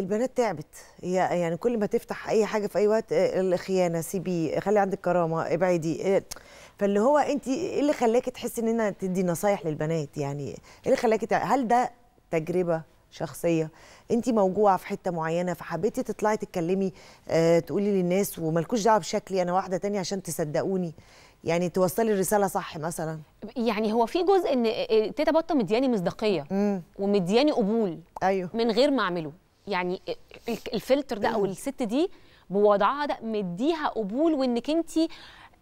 البنات تعبت هي يعني كل ما تفتح اي حاجه في اي وقت آه، الخيانه سيبي خلي عندك كرامه ابعدي آه، فاللي هو انت ايه اللي خلاكي تحسي ان انا تدي نصايح للبنات يعني ايه اللي خلاكي هل ده تجربه شخصيه انت موجوعه في حته معينه فحبيتي تطلعي تتكلمي اه تقولي للناس وملكوش دعوه بشكلي انا واحده تانية عشان تصدقوني يعني توصلي الرساله صح مثلا يعني هو في جزء ان آه، تيتا بطه مدياني مصداقيه ومدياني قبول ايوه من غير ما اعمله يعني الفلتر ده او الست دي بوضعها ده مديها قبول وانك انت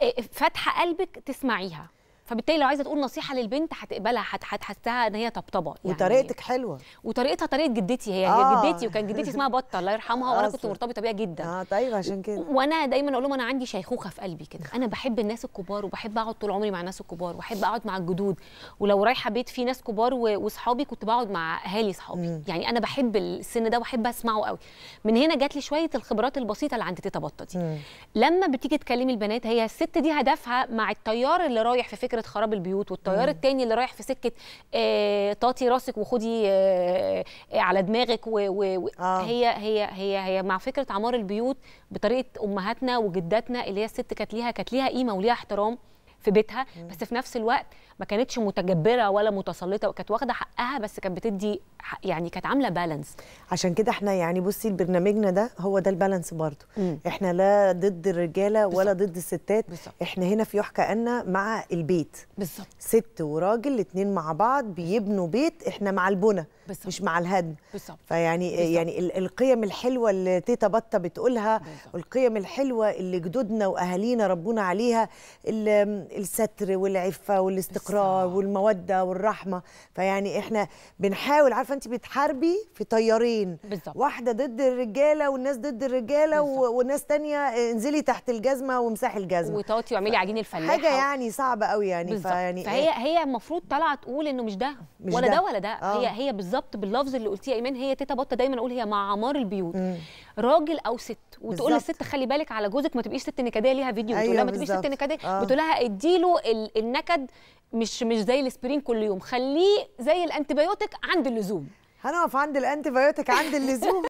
آه، فاتحه قلبك تسمعيها فبالتالي لو عايزه تقول نصيحه للبنت هتقبلها هتحسها ان هي طبطبه يعني وطريقتك حلوه وطريقتها طريقه جدتي هي, آه. هي جدتي وكان جدتي اسمها بطه الله يرحمها وانا كنت مرتبطه بيها جدا اه طيب عشان كده وانا دايما اقول لهم انا عندي شيخوخه في قلبي كده انا بحب الناس الكبار وبحب اقعد طول عمري مع الناس الكبار واحب اقعد مع الجدود ولو رايحه بيت فيه ناس كبار واصحابي كنت بقعد مع اهالي صحابي يعني انا بحب السن ده وبحب اسمعه قوي من هنا جات لي شويه الخبرات البسيطه اللي عند تيتا بطه دي لما بتيجي تكلمي البنات هي الست دي هدفها مع التيار اللي رايح في فكره فكره خراب البيوت والتيار الثاني اللي رايح في سكه آه طاطي راسك وخدي آه, آه، على دماغك و آه. هي هي هي هي مع فكره عمار البيوت بطريقه امهاتنا وجداتنا اللي هي الست كانت ليها كانت ليها قيمه وليها احترام في بيتها بس في نفس الوقت ما كانتش متجبره ولا متسلطه وكانت واخده حقها بس كانت بتدي يعني كانت عامله بالانس عشان كده احنا يعني بصي برنامجنا ده هو ده البالانس برضه احنا لا ضد الرجاله ولا ضد الستات بالزبط. احنا هنا في يحكى ان مع البيت بالظبط ست وراجل الاثنين مع بعض بيبنوا بيت احنا مع البنى مش مع الهدم بالظبط فيعني آه، بالزبط. يعني القيم الحلوه اللي تيتا بطه بتقولها بالزبط. القيم الحلوه اللي جدودنا واهالينا ربونا عليها اللي الستر والعفه والاستقرار والموده والرحمه فيعني احنا بنحاول عارفه انت بتحاربي في طيارين بالزبط. واحده ضد الرجاله والناس ضد الرجاله بالزبط. وناس تانية انزلي تحت الجزمه وامسحي الجزمه وتقطي واعملي عجين الفلاحه حاجه يعني صعبه قوي يعني بالزبط. فيعني فهي إيه؟ هي المفروض طالعه تقول انه مش ده مش ولا ده, ده ولا ده آه. هي هي بالظبط باللفظ اللي قلتيه ايمان هي تيتا بطه دايما اقول هي مع عمار البيوت مم. راجل او ست وتقول للست خلي بالك على جوزك ما تبقيش ست نكديه ليها فيديو أيوة وتقول لها ما أيوه، تبقيش ست نكديه آه. بتقول لها اديله النكد مش مش زي الاسبرين كل يوم خليه زي الانتبيوتك عند اللزوم هنقف عند الانتبيوتك عند اللزوم